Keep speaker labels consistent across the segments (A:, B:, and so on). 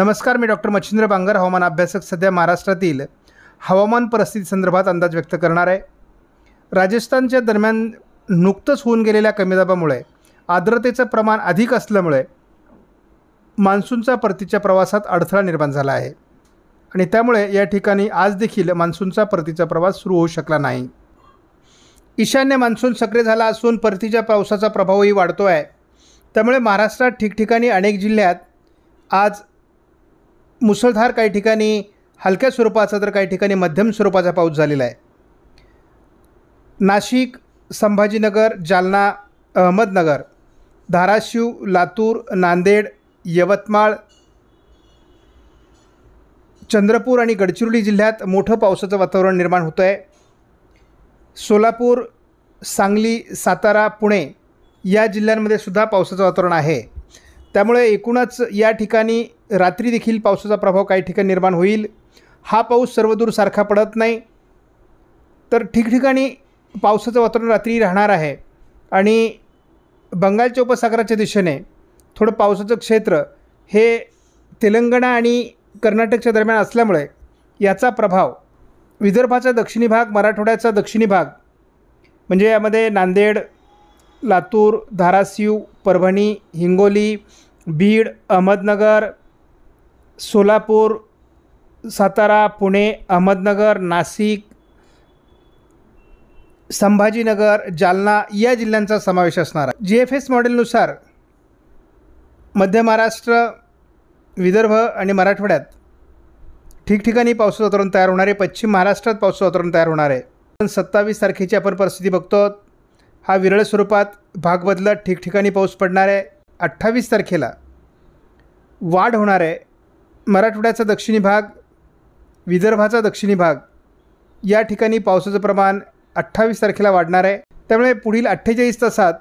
A: नमस्कार मी डॉक्टर मच्छिंद्र बांगर हवामान अभ्यासक सध्या महाराष्ट्रातील हवामान परिस्थितीसंदर्भात अंदाज व्यक्त करणार आहे राजस्थानच्या दरम्यान नुकतंच होऊन गेलेल्या कमी दाबामुळे आर्द्रतेचं प्रमाण अधिक असल्यामुळे मान्सूनचा परतीच्या प्रवासात अडथळा निर्माण झाला आहे आणि त्यामुळे या ठिकाणी आज देखील मान्सूनचा परतीचा प्रवास सुरू होऊ शकला नाही ईशान्य मान्सून सक्रिय झाला असून परतीच्या पावसाचा प्रभावही वाढतो आहे त्यामुळे महाराष्ट्रात ठिकठिकाणी अनेक जिल्ह्यात आज मुसळधार काही ठिकाणी हलक्या स्वरूपाचा तर काही ठिकाणी मध्यम स्वरूपाचा पाऊस झालेला आहे नाशिक संभाजीनगर जालना अहमदनगर धाराशिव लातूर नांदेड यवतमाळ चंद्रपूर आणि गडचिरोली जिल्ह्यात मोठं पावसाचं वातावरण निर्माण होतं आहे सोलापूर सांगली सातारा पुणे या जिल्ह्यांमध्ये सुद्धा पावसाचं वातावरण आहे त्यामुळे एकूणच या ठिकाणी रात्री देखील पावसाचा प्रभाव काही ठिकाणी निर्माण होईल हा पाऊस सर्वदूर सारखा पडत नाही तर ठिकठिकाणी पावसाचं वातावरण रात्री राहणार आहे आणि बंगालच्या उपसागराच्या दिशेने थोडं पावसाचं क्षेत्र हे तेलंगणा आणि कर्नाटकच्या दरम्यान असल्यामुळे याचा प्रभाव विदर्भाचा दक्षिणी भाग मराठवाड्याचा दक्षिणी भाग म्हणजे यामध्ये नांदेड लातूर धाराशिव परभणी हिंगोली बीड अहमदनगर सोलापूर सातारा पुणे अहमदनगर नाशिक संभाजीनगर जालना या जिल्ह्यांचा समावेश असणार आहे जी एफ एस मॉडेलनुसार मध्य महाराष्ट्र विदर्भ आणि मराठवाड्यात ठिकठिकाणी पाऊस वातावरण तयार होणार आहे पश्चिम महाराष्ट्रात पावसाचं वातावरण तयार होणार आहे सत्तावीस तारखेची आपण परिस्थिती बघतो हा विरळ स्वरूपात भाग बदलत ठिकठिकाणी पाऊस पडणार आहे अठ्ठावीस तारखेला वाढ होणार आहे मराठवाड्याचा दक्षिणी भाग विदर्भाचा दक्षिणी भाग या ठिकाणी पावसाचं प्रमाण अठ्ठावीस तारखेला वाढणार आहे त्यामुळे पुढील अठ्ठेचाळीस तासात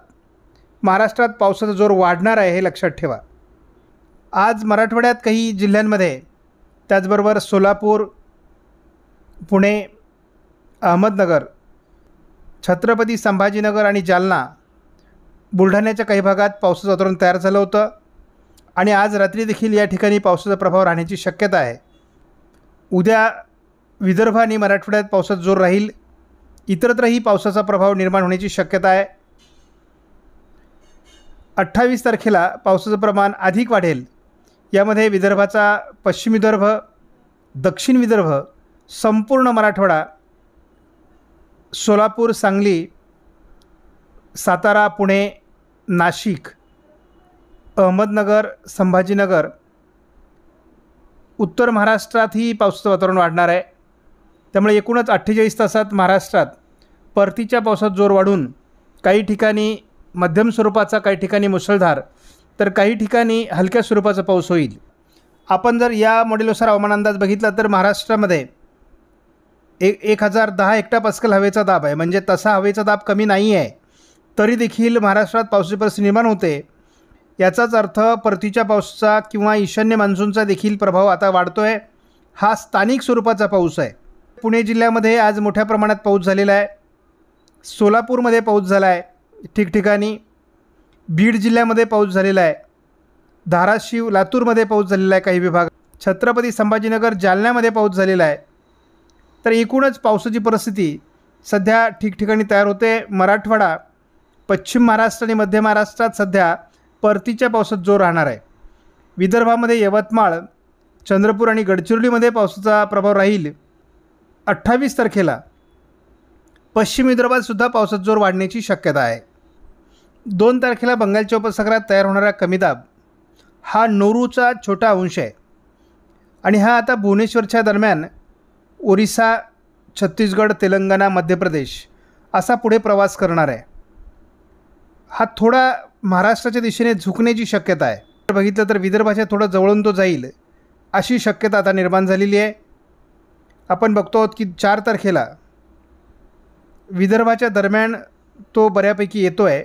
A: महाराष्ट्रात पावसाचा जोर वाढणार आहे हे लक्षात ठेवा आज मराठवाड्यात काही जिल्ह्यांमध्ये त्याचबरोबर सोलापूर पुणे अहमदनगर छत्रपती संभाजीनगर आणि जालना बुलढाण्याच्या काही भागात पावसाचं वातावरण तयार झालं होतं आणि आज रात्री देखील या ठिकाणी पावसाचा प्रभाव राहण्याची शक्यता आहे उद्या विदर्भ आणि मराठवाड्यात पावसात जोर राहील इतरत्रही पावसाचा प्रभाव निर्माण होण्याची शक्यता आहे अठ्ठावीस तारखेला पावसाचं प्रमाण अधिक वाढेल यामध्ये विदर्भाचा पश्चिम विदर्भ दक्षिण विदर्भ संपूर्ण मराठवाडा सोलापूर सांगली सातारा पुणे नाशिक अहमदनगर संभाजीनगर उत्तर महाराष्ट्रातही पावसाचं वातावरण वाढणार आहे त्यामुळे एकूणच अठ्ठेचाळीस तासात महाराष्ट्रात परतीच्या पावसात जोर वाढून काही ठिकाणी मध्यम स्वरूपाचा काही ठिकाणी मुसळधार तर काही ठिकाणी हलक्या स्वरूपाचा पाऊस होईल आपण जर या मॉडेलनुसार हवामान अंदाज बघितला तर महाराष्ट्रामध्ये एक एक हजार दहा एकटा पास्कल हवेचा दाब आहे म्हणजे तसा हवेचा दाब कमी नाही आहे तरी देखील महाराष्ट्रात पावसाची परिस्थिती निर्माण होते याचाच अर्थ परतीच्या पावसाचा किंवा ईशान्य मान्सूनचा देखील प्रभाव आता वाढतो आहे हा स्थानिक स्वरूपाचा पाऊस आहे पुणे जिल्ह्यामध्ये आज मोठ्या प्रमाणात पाऊस झालेला आहे सोलापूरमध्ये पाऊस झाला आहे ठिकठिकाणी बीड जिल्ह्यामध्ये पाऊस झालेला आहे धाराशिव लातूरमध्ये पाऊस झालेला आहे काही विभाग छत्रपती संभाजीनगर जालन्यामध्ये पाऊस झालेला आहे तर एकूणच पावसाची परिस्थिती सध्या ठिकठिकाणी तयार होते मराठवाडा पश्चिम महाराष्ट्र आणि मध्य महाराष्ट्रात सध्या परतीच्या पावसात जोर राहणार आहे विदर्भामध्ये यवतमाळ चंद्रपूर आणि गडचिरोलीमध्ये पावसाचा प्रभाव राहील अठ्ठावीस तारखेला पश्चिम विदर्भातसुद्धा पावसात जोर वाढण्याची शक्यता आहे दोन तारखेला बंगालच्या उपसागरात तयार होणारा कमीदाब हा नोरूचा छोटा अंश आहे आणि हा आता भुवनेश्वरच्या दरम्यान ओरिसा छत्तीसगड तेलंगणा मध्य प्रदेश असा पुढे प्रवास करणार आहे हा थोडा महाराष्ट्राच्या दिशेने झुकण्याची शक्यता आहे तर बघितलं तर विदर्भाच्या थोडं जवळून तो जाईल अशी शक्यता आता निर्माण झालेली आहे आपण बघतो आहोत की चार तारखेला विदर्भाच्या दरम्यान तो बऱ्यापैकी येतो आहे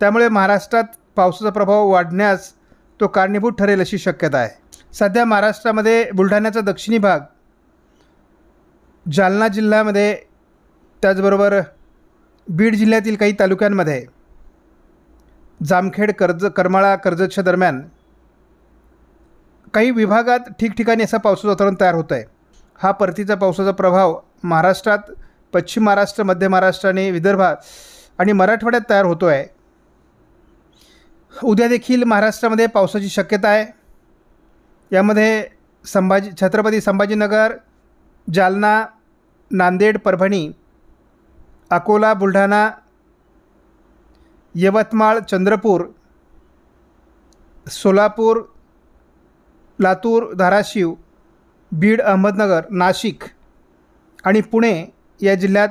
A: त्यामुळे महाराष्ट्रात पावसाचा प्रभाव वाढण्यास तो कारणीभूत ठरेल अशी शक्यता आहे सध्या महाराष्ट्रामध्ये बुलढाण्याचा दक्षिणी भाग जालना जिल्ह्यामध्ये त्याचबरोबर बीड जिल्ह्यातील काही तालुक्यांमध्ये जामखेड कर्ज करमाळा कर्जतच्या दरम्यान काही विभागात ठिकठिकाणी असा पावसाचं वातावरण तयार होतं आहे हा परतीचा पावसाचा प्रभाव महाराष्ट्रात पश्चिम महाराष्ट्र मध्य महाराष्ट्र आणि विदर्भात आणि मराठवाड्यात तयार होतो आहे उद्या देखील महाराष्ट्रामध्ये पावसाची शक्यता आहे यामध्ये संभाजी छत्रपती संभाजीनगर जालना नांदेड परभणी अकोला बुलढाणा यवतमाळ चंद्रपूर सोलापूर लातूर धाराशिव बीड अहमदनगर नाशिक आणि पुणे या जिल्ह्यात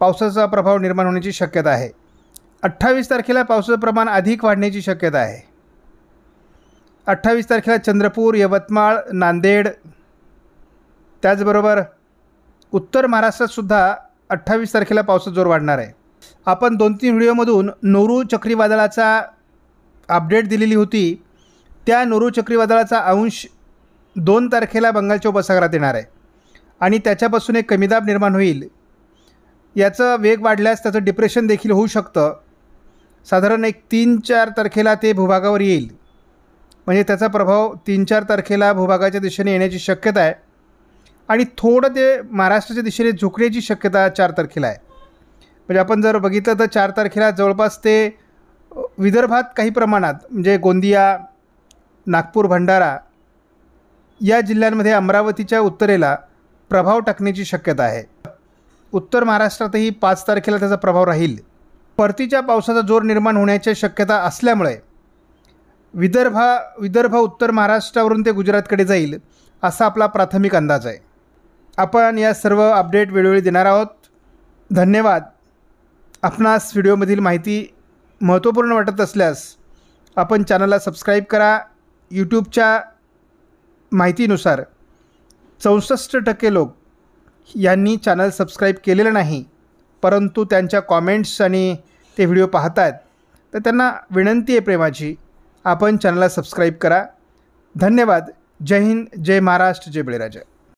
A: पावसाचा प्रभाव निर्माण होण्याची शक्यता आहे अठ्ठावीस तारखेला पावसाचं प्रमाण अधिक वाढण्याची शक्यता आहे अठ्ठावीस तारखेला चंद्रपूर यवतमाळ नांदेड त्याचबरोबर उत्तर महाराष्ट्रातसुद्धा अठ्ठावीस तारखेला पावसाचा जोर वाढणार आहे आपण दोन तीन व्हिडिओमधून नोरू चक्रीवादळाचा अपडेट दिलेली होती त्या नोरू चक्रीवादळाचा अंश दोन तारखेला बंगालच्या उपसागरात येणार आहे आणि त्याच्यापासून एक कमीदाब निर्माण होईल याचं वेग वाढल्यास त्याचं डिप्रेशन देखील होऊ शकतं साधारण एक तीन चार तारखेला ते भूभागावर येईल म्हणजे त्याचा प्रभाव तीन चार तारखेला भूभागाच्या दिशेने येण्याची शक्यता आहे आणि थोडं ते महाराष्ट्राच्या दिशेने झुकण्याची शक्यता चार तारखेला आहे म्हणजे आपण जर बघितलं तर चार तारखेला जवळपास ते विदर्भात काही प्रमाणात म्हणजे गोंदिया नागपूर भंडारा या जिल्ह्यांमध्ये अमरावतीच्या उत्तरेला प्रभाव टाकण्याची शक्यता आहे उत्तर महाराष्ट्रातही पाच तारखेला त्याचा प्रभाव राहील परतीच्या पावसाचा जोर निर्माण होण्याची शक्यता असल्यामुळे विदर्भा विदर्भ उत्तर महाराष्ट्रावरून ते गुजरातकडे जाईल असा आपला प्राथमिक अंदाज आहे आपण या सर्व अपडेट वेळोवेळी देणार आहोत धन्यवाद आपणास व्हिडिओमधील माहिती महत्त्वपूर्ण वाटत असल्यास आपण चॅनलला सबस्क्राईब करा यूट्यूबच्या माहितीनुसार चौसष्ट टक्के लोक यांनी चॅनल सबस्क्राईब केलेलं नाही परंतु त्यांच्या कॉमेंट्स आणि ते व्हिडिओ पाहतात तर त्यांना विनंती आहे प्रेमाची आपण चॅनलला सबस्क्राईब करा धन्यवाद जय हिंद जय महाराष्ट्र जय बळीराजा